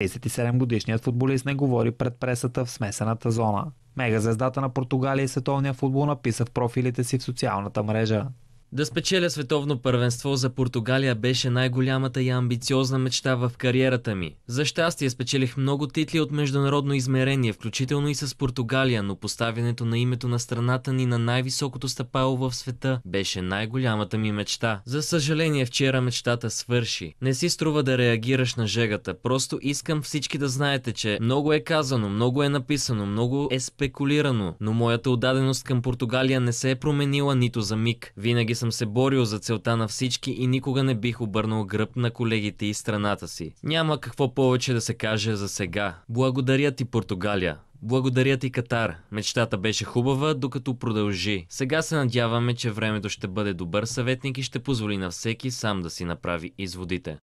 37 годишният футболист не говори пред пресата в смесената зона. Мегазвездата на Португалия и световния футбол написа в профилите си в социалната мрежа. Да спечеля световно първенство за Португалия беше най-голямата и амбициозна мечта в кариерата ми. За щастие спечелих много титли от международно измерение, включително и с Португалия, но поставянето на името на страната ни на най-високото стъпало в света беше най-голямата ми мечта. За съжаление, вчера мечтата свърши. Не си струва да реагираш на жегата, просто искам всички да знаете, че много е казано, много е написано, много е спекулирано, но моята отдаденост към Португалия не се е променила нито за миг. Винаги съм се борил за целта на всички и никога не бих обърнал гръб на колегите и страната си. Няма какво повече да се каже за сега. Благодаря ти, Португалия. Благодаря ти, Катар. Мечтата беше хубава, докато продължи. Сега се надяваме, че времето ще бъде добър съветник и ще позволи на всеки сам да си направи изводите.